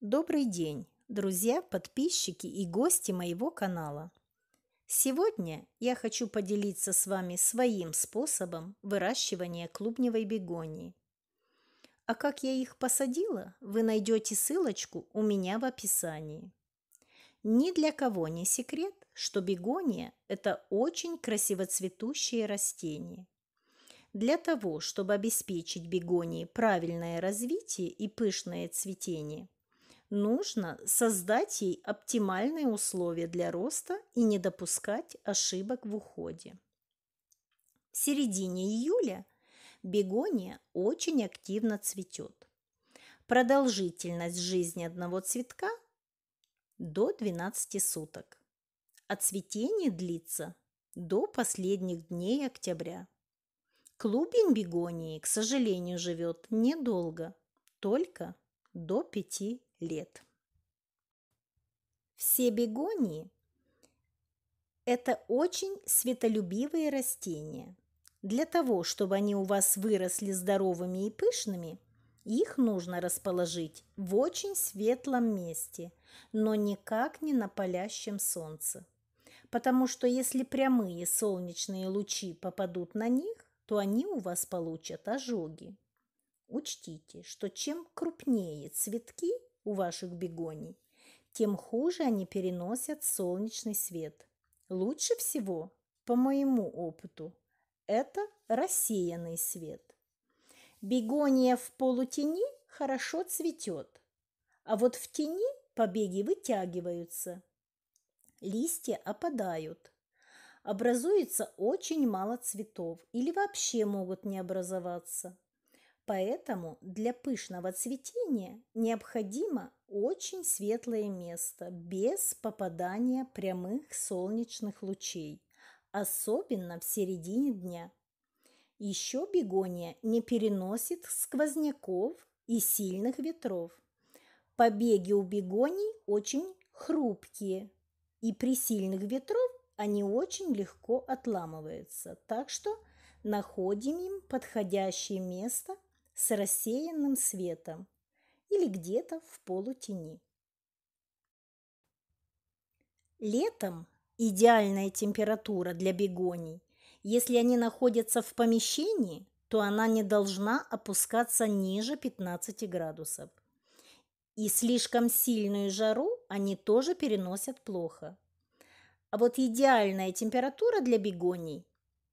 Добрый день, друзья, подписчики и гости моего канала. Сегодня я хочу поделиться с вами своим способом выращивания клубневой бегонии. А как я их посадила, вы найдете ссылочку у меня в описании. Ни для кого не секрет, что бегония – это очень красивоцветущие растения. для того, чтобы обеспечить бегонии правильное развитие и пышное цветение, Нужно создать ей оптимальные условия для роста и не допускать ошибок в уходе. В середине июля бегония очень активно цветет. Продолжительность жизни одного цветка до 12 суток, а цветение длится до последних дней октября. Клубень бегонии, к сожалению, живет недолго, только до пяти лет. Все бегонии – это очень светолюбивые растения. Для того, чтобы они у вас выросли здоровыми и пышными, их нужно расположить в очень светлом месте, но никак не на палящем солнце. Потому что если прямые солнечные лучи попадут на них, то они у вас получат ожоги. Учтите, что чем крупнее цветки – у ваших бегоний, тем хуже они переносят солнечный свет. Лучше всего, по моему опыту, это рассеянный свет. Бегония в полутени хорошо цветет, а вот в тени побеги вытягиваются, листья опадают, образуется очень мало цветов или вообще могут не образоваться. Поэтому для пышного цветения необходимо очень светлое место, без попадания прямых солнечных лучей, особенно в середине дня. Еще бегония не переносит сквозняков и сильных ветров. Побеги у бегоний очень хрупкие, и при сильных ветров они очень легко отламываются, так что находим им подходящее место – с рассеянным светом или где-то в полутени. Летом идеальная температура для бегоний. Если они находятся в помещении, то она не должна опускаться ниже 15 градусов. И слишком сильную жару они тоже переносят плохо. А вот идеальная температура для бегоний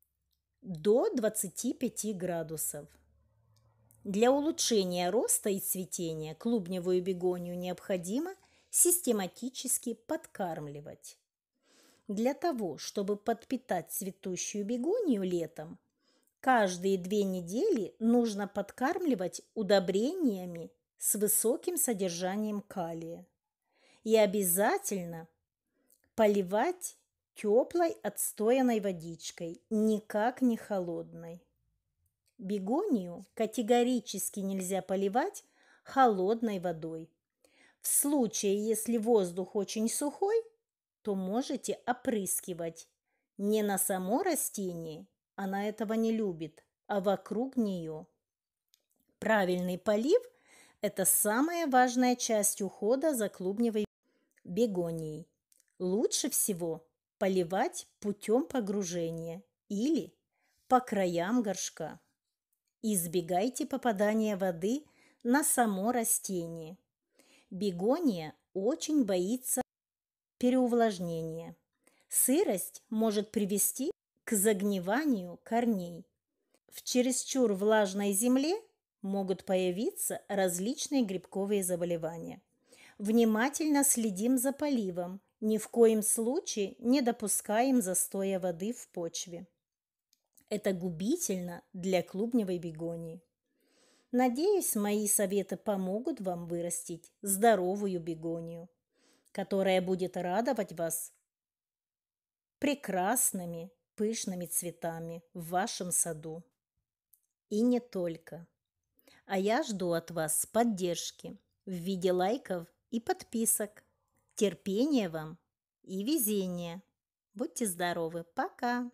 – до 25 градусов – для улучшения роста и цветения клубневую бегонию необходимо систематически подкармливать. Для того, чтобы подпитать цветущую бегонию летом, каждые две недели нужно подкармливать удобрениями с высоким содержанием калия и обязательно поливать теплой отстоянной водичкой, никак не холодной. Бегонию категорически нельзя поливать холодной водой. В случае, если воздух очень сухой, то можете опрыскивать. Не на само растение, она этого не любит, а вокруг нее. Правильный полив – это самая важная часть ухода за клубневой бегонией. Лучше всего поливать путем погружения или по краям горшка. Избегайте попадания воды на само растение. Бегония очень боится переувлажнения. Сырость может привести к загниванию корней. В чересчур влажной земле могут появиться различные грибковые заболевания. Внимательно следим за поливом, ни в коем случае не допускаем застоя воды в почве. Это губительно для клубневой бегонии. Надеюсь, мои советы помогут вам вырастить здоровую бегонию, которая будет радовать вас прекрасными пышными цветами в вашем саду. И не только. А я жду от вас поддержки в виде лайков и подписок. Терпения вам и везения. Будьте здоровы. Пока.